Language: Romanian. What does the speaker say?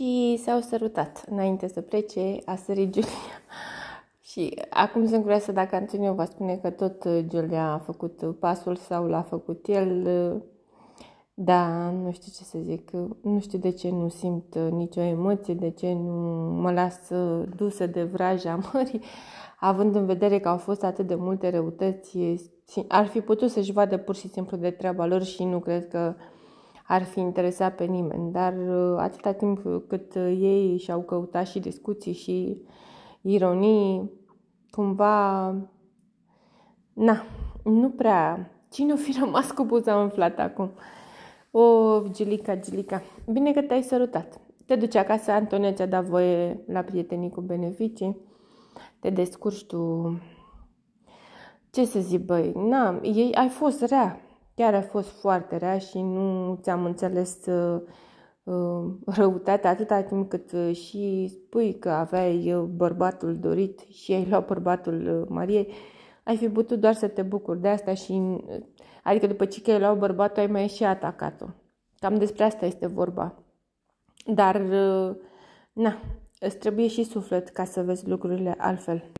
și s-au sărutat înainte să plece, a sărit Giulia. și acum sunt curioasă dacă Antonio va spune că tot uh, Giulia a făcut uh, pasul sau l-a făcut el. Uh, da, nu știu ce să zic, nu știu de ce nu simt nicio emoție, de ce nu mă las dusă de vraja mării, având în vedere că au fost atât de multe răutăți, ar fi putut să-și vadă pur și simplu de treaba lor și nu cred că uh, ar fi interesat pe nimeni, dar uh, atâta timp cât uh, ei și-au căutat și discuții și ironii, cumva, na, nu prea. Cine o fi rămas cu buza umflată acum? O, oh, Gilica, Gilica, bine că te-ai sărutat. Te duci acasă, Antonia ți-a dat voie la prietenii cu beneficii. Te descurci tu. Ce să zic, băi, na, ei, ai fost rea chiar a fost foarte rea și nu ți-am înțeles uh, uh, răutatea atâta timp cât uh, și spui că aveai bărbatul dorit și ai luat bărbatul Mariei, ai fi putut doar să te bucuri de asta și, adică după ce că ai luat bărbatul, ai mai și atacat-o. Cam despre asta este vorba. Dar, na, îți trebuie și suflet ca să vezi lucrurile altfel.